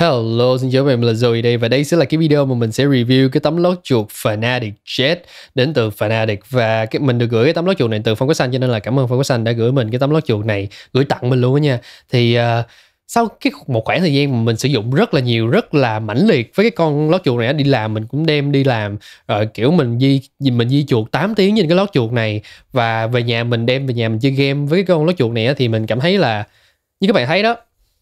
Hello, xin chào mình là Zoe đây và đây sẽ là cái video mà mình sẽ review cái tấm lót chuột Fnatic Jet đến từ Fnatic và cái mình được gửi cái tấm lót chuột này từ Phong Quốc Xanh cho nên là cảm ơn Phong Quốc Xanh đã gửi mình cái tấm lót chuột này gửi tặng mình luôn á nha. Thì uh, sau cái một khoảng thời gian mà mình sử dụng rất là nhiều rất là mãnh liệt với cái con lót chuột này đi làm mình cũng đem đi làm rồi kiểu mình di mình di chuột 8 tiếng trên cái lót chuột này và về nhà mình đem về nhà mình chơi game với cái con lót chuột này thì mình cảm thấy là như các bạn thấy đó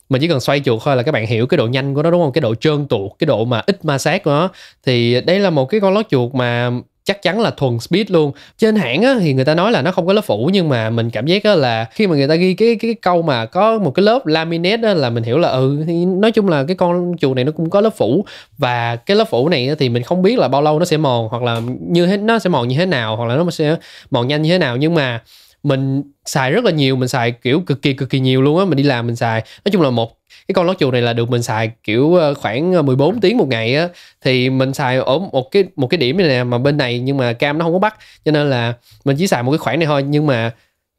mình chỉ cần xoay chuột thôi là các bạn hiểu cái độ nhanh của nó đúng không cái độ trơn tuột cái độ mà ít ma sát của nó thì đây là một cái con lót chuột mà chắc chắn là thuần speed luôn trên hãng á, thì người ta nói là nó không có lớp phủ nhưng mà mình cảm giác á, là khi mà người ta ghi cái cái câu mà có một cái lớp laminate á, là mình hiểu là ừ thì nói chung là cái con chuột này nó cũng có lớp phủ và cái lớp phủ này á, thì mình không biết là bao lâu nó sẽ mòn hoặc là như thế nó sẽ mòn như thế nào hoặc là nó sẽ mòn nhanh như thế nào nhưng mà mình xài rất là nhiều mình xài kiểu cực kỳ cực kỳ nhiều luôn á mình đi làm mình xài nói chung là một cái con lót chuột này là được mình xài kiểu ờ, khoảng 14 ờ, ừ. tiếng một ngày á thì mình xài ở một cái một cái điểm này nè mà bên này nhưng mà cam nó không có bắt cho nên là mình chỉ xài một cái khoảng này thôi nhưng mà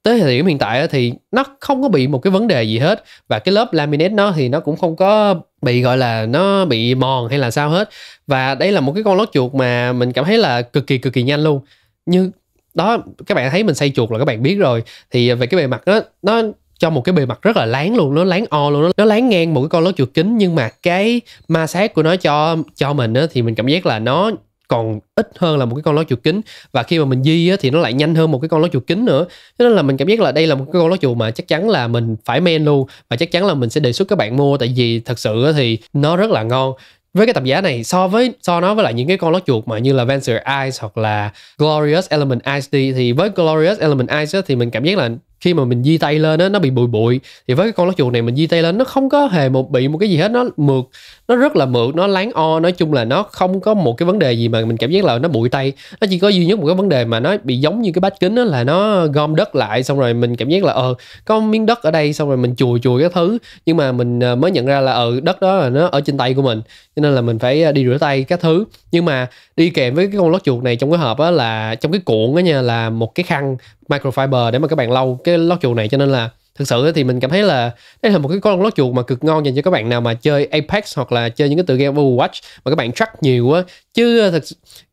tới thời điểm hiện tại á, thì nó không có bị một cái vấn đề gì hết và cái lớp laminate nó thì nó cũng không có bị gọi là nó bị mòn hay là sao hết và đây là một cái con lót chuột mà mình cảm thấy là cực kỳ cực kỳ nhanh luôn như đó các bạn thấy mình xay chuột là các bạn biết rồi thì à, về cái bề mặt đó nó cho một cái bề mặt rất là láng luôn nó láng o luôn nó, nó láng ngang một cái con lót chuột kính nhưng mà cái ma sát của nó cho cho mình á, thì mình cảm giác là nó còn ít hơn là một cái con lót chuột kính và khi mà mình di á, thì nó lại nhanh hơn một cái con lót chuột kính nữa cho nên là mình cảm giác là đây là một cái con lót chuột mà chắc chắn là mình phải men luôn và chắc chắn là mình sẽ đề xuất các bạn mua tại vì thật sự thì nó rất là ngon với cái tầm giá này so với so nó với lại những cái con lót chuột mà như là Venture Eyes hoặc là Glorious Element Eyes thì với Glorious Element Eyes thì mình cảm giác là khi mà mình di tay lên á nó bị bụi bụi thì với cái con lót chuột này mình di tay lên nó không có hề một bị một cái gì hết nó mượt nó rất là mượt nó láng o nói chung là nó không có một cái vấn đề gì mà mình cảm giác là nó bụi tay nó chỉ có duy nhất một cái vấn đề mà nó bị giống như cái bát kính đó là nó gom đất lại xong rồi mình cảm giác là ờ có miếng đất ở đây xong rồi mình chùi chùi các thứ nhưng mà mình ờ, mới nhận ra là ờ đất đó là nó ở trên tay của mình cho nên là mình phải ờ, đi rửa tay các thứ nhưng mà đi kèm với cái con lót chuột này trong cái hộp á là trong cái cuộn á nha là một cái khăn microfiber để mà các bạn lau cái lót chuồng này cho nên là thực sự thì mình cảm thấy là đây là một cái con lót chuột mà cực ngon dành cho các bạn nào mà chơi Apex hoặc là chơi những cái tự game Overwatch mà các bạn track nhiều á chứ ờ, thật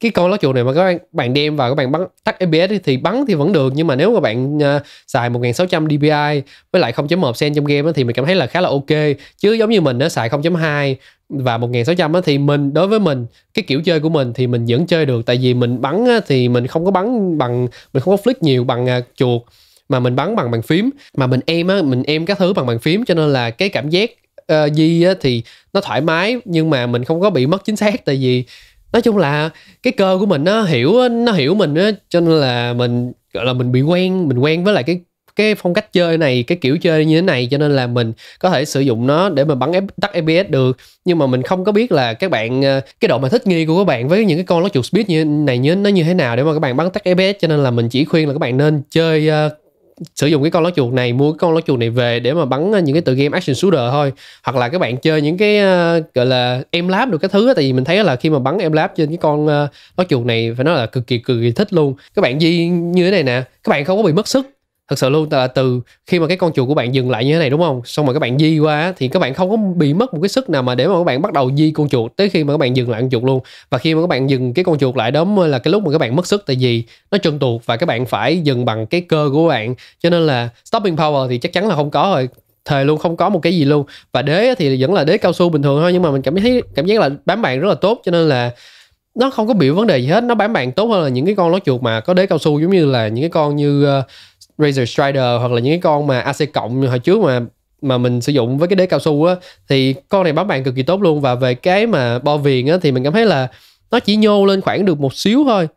cái con lót chuột này mà các bạn bạn đem vào các bạn bắn tắt FPS thì bắn thì vẫn được nhưng mà nếu mà bạn uh, xài 1600 DPI với lại 0.1 sen trong game thì mình cảm thấy là khá là ok chứ giống như mình á, xài 0.2 và 1600 á, thì mình đối với mình cái kiểu chơi của mình thì mình vẫn chơi được tại vì mình bắn thì mình không có bắn bằng mình không có flick nhiều bằng ờ, chuột mà mình bắn bằng bàn phím mà mình em á mình em các thứ bằng bàn phím cho nên là cái cảm giác uh, di á, thì nó thoải mái nhưng mà mình không có bị mất chính xác tại vì nói chung là cái cơ của mình nó hiểu nó hiểu mình á cho nên là mình gọi là mình bị quen mình quen với lại cái cái phong cách chơi này cái kiểu chơi như thế này cho nên là mình có thể sử dụng nó để mà bắn F, tắt fps được nhưng mà mình không có biết là các bạn ờ, cái độ mà thích nghi của các bạn với những cái con nó chuột speed như này như nó như thế nào để mà các bạn bắn tắt fps cho nên là mình chỉ khuyên là các bạn nên chơi uh, sử dụng cái con ló chuột này mua cái con ló chuột này về để mà bắn ờ, những cái tựa game action shooter thôi hoặc là các bạn chơi những cái ờ, gọi là em lab được cái thứ tại vì mình thấy là khi mà bắn em lab trên cái con uh, ló chuột này phải nói là cực kỳ cực kỳ thích luôn các bạn di như thế này nè các bạn không có bị mất sức thật sự luôn là từ khi mà cái con chuột của bạn dừng lại như thế này đúng không xong rồi các bạn di qua thì các bạn không có bị mất một cái sức nào mà để mà các bạn bắt đầu di con chuột tới khi mà các bạn dừng lại con chuột luôn và khi mà các bạn dừng cái con chuột lại đó mới là cái lúc mà các bạn mất sức tại vì nó chân tuột và các bạn phải dừng bằng cái cơ của bạn cho nên là stopping power thì chắc chắn là không có rồi thời luôn không có một cái gì luôn và đế thì vẫn là đế cao su bình thường thôi nhưng mà mình cảm thấy cảm giác là bám bạn rất là tốt cho nên là nó không có biểu vấn đề gì hết nó bám bạn tốt hơn là những cái con ló chuột mà có đế cao su giống như là những cái con như uh, Razer Strider hoặc là những cái con mà AC cộng hồi trước mà mà mình sử dụng với cái đế cao su á thì con này bám bạn cực kỳ tốt luôn và về cái mà bo viền á thì mình cảm thấy là nó chỉ nhô lên khoảng được một xíu thôi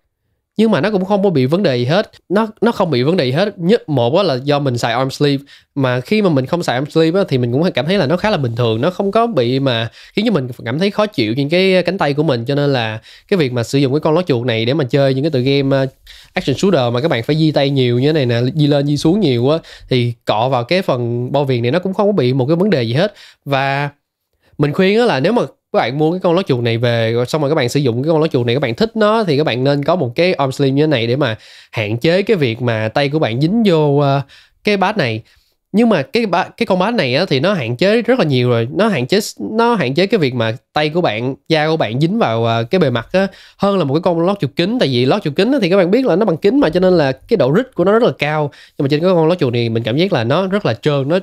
nhưng mà nó cũng không có bị vấn đề gì hết nó nó không bị vấn đề gì hết nhất một là do mình xài arm sleeve mà khi mà mình không xài arm sleeve thì mình cũng cảm thấy là nó khá là bình thường nó không có bị mà khiến cho mình cảm thấy khó chịu trên cái cánh tay của mình cho nên là cái việc mà sử dụng cái con lót chuột này để mà chơi những cái tựa game ờ, action shooter mà các bạn phải di tay nhiều như thế này nè di lên di xuống nhiều á thì cọ vào cái phần bao viền này nó cũng không có bị một cái vấn đề gì hết và mình khuyên là nếu mà các bạn mua cái con lót chuột này về xong rồi các bạn sử dụng cái con lót chuột này các bạn thích nó thì các bạn nên có một cái arm sling như thế này để mà hạn chế cái việc mà tay của bạn dính vô ờ, cái bát này nhưng mà cái cái con bát này á, thì nó hạn chế rất là nhiều rồi nó hạn chế nó hạn chế cái việc mà tay của bạn da của bạn dính vào ờ, cái bề mặt á, hơn là một cái con lót chuột kính tại vì lót chuột kính á, thì các bạn biết là nó bằng kính mà cho nên là cái độ rít của nó rất là cao nhưng mà trên cái con lót chuột này mình cảm giác là nó rất là trơn nó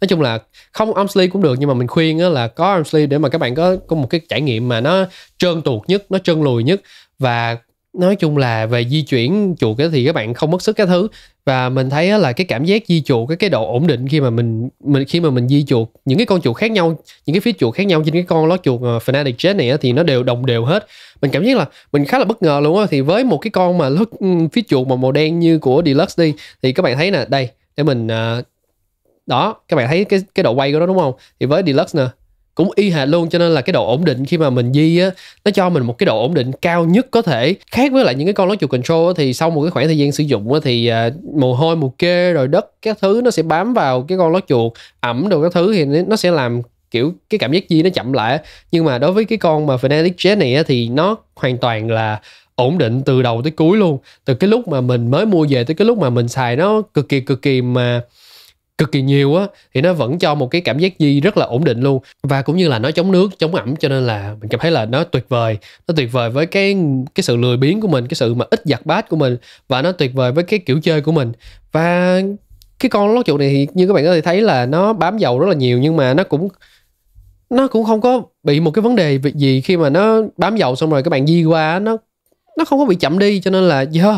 nói chung là không arm cũng được nhưng mà mình khuyên là có arm để mà các bạn có có một cái trải nghiệm mà nó trơn tuột nhất nó trơn lùi nhất và nói chung là về di chuyển chuột thì các bạn không mất sức cái thứ và mình thấy là cái cảm giác di chuột cái cái độ ổn định khi mà mình mình khi mà mình di chuột những cái con chuột khác nhau những cái phía chuột khác nhau trên cái con lót chuột ờ, Fnatic Jet này thì nó đều đồng đều hết mình cảm giác là mình khá là bất ngờ luôn á thì với một cái con mà lót ừ, phía chuột mà màu đen như của Deluxe đi thì các bạn thấy nè đây để mình uh, đó các bạn thấy cái cái độ quay của nó đúng không thì với deluxe nè cũng y hệt luôn cho nên là cái độ ổn định khi mà mình di á nó cho mình một cái độ ổn định cao nhất có thể khác với lại những cái con lót chuột control á, thì sau một cái khoảng thời gian sử dụng á, thì à, mồ hôi mồ kê rồi đất các thứ nó sẽ bám vào cái con lót chuột ẩm đồ các thứ thì nó sẽ làm kiểu cái cảm giác di nó chậm lại nhưng mà đối với cái con mà Fnatic Jet này á, thì nó hoàn toàn là ổn định từ đầu tới cuối luôn từ cái lúc mà mình mới mua về tới cái lúc mà mình xài nó cực kỳ cực kỳ mà cực kỳ nhiều á thì nó vẫn cho một cái cảm giác di rất là ổn định luôn và cũng như là nó chống nước chống ẩm cho nên là mình cảm thấy là nó tuyệt vời nó tuyệt vời với cái cái sự lười biếng của mình cái sự mà ít giặt bát của mình và nó tuyệt vời với cái kiểu chơi của mình và cái con lót chuột này thì như các bạn có thể thấy là nó bám dầu rất là nhiều nhưng mà nó cũng nó cũng không có bị một cái vấn đề gì khi mà nó bám dầu xong rồi các bạn di qua nó nó không có bị chậm đi cho nên là yeah,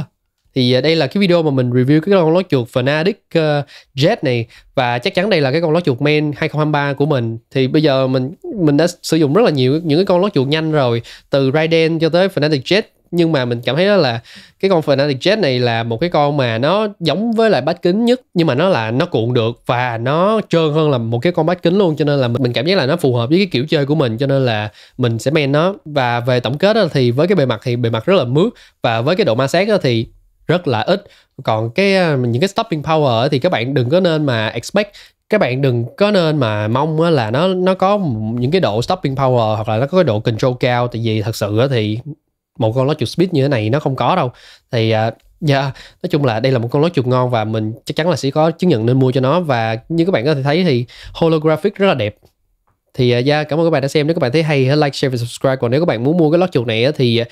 thì à, đây là cái video mà mình review cái con lót chuột Fnatic ờ, Jet này và chắc chắn đây là cái con lót chuột main 2023 của mình thì bây giờ mình mình đã sử dụng rất là nhiều những cái con lót chuột nhanh rồi từ Raiden cho tới Fnatic Jet nhưng mà mình cảm thấy đó là cái con Fnatic Jet này là một cái con mà nó giống với lại bát kính nhất nhưng mà nó là nó cuộn được và nó trơn hơn là một cái con bát kính luôn cho nên là mình cảm giác là nó phù hợp với cái kiểu chơi của mình cho nên là mình sẽ men nó và về tổng kết thì với cái bề mặt thì bề mặt rất là mướt và với cái độ ma sát thì rất là ít còn cái ờ, những cái stopping power thì các bạn đừng có nên mà expect các bạn đừng có nên mà mong là nó nó có những cái độ stopping power hoặc là nó có cái độ control cao tại vì thật sự thì một con lót chuột speed như thế này nó không có đâu thì yeah, ờ, dạ, nói chung là đây là một con lót chuột ngon và mình chắc chắn là sẽ có chứng nhận nên mua cho nó và như các bạn có thể thấy thì holographic rất là đẹp thì uh, yeah, cảm ơn các bạn đã xem nếu các bạn thấy hay hãy like share và subscribe còn nếu các bạn muốn mua cái lót chuột này thì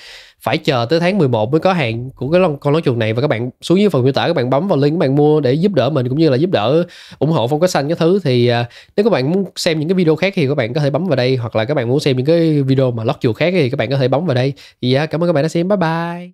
phải chờ tới tháng 11 mới có hàng của cái con lót chuột này và các bạn xuống dưới phần miêu tả các bạn bấm vào link các bạn mua để giúp đỡ mình cũng như là giúp đỡ ủng hộ phong cách xanh cái thứ thì uh, nếu các bạn muốn xem những cái video khác thì các bạn có thể bấm vào đây hoặc là các bạn muốn xem những cái video mà lót chuột khác thì các bạn có thể bấm vào đây thì yeah, cảm ơn các bạn đã xem bye bye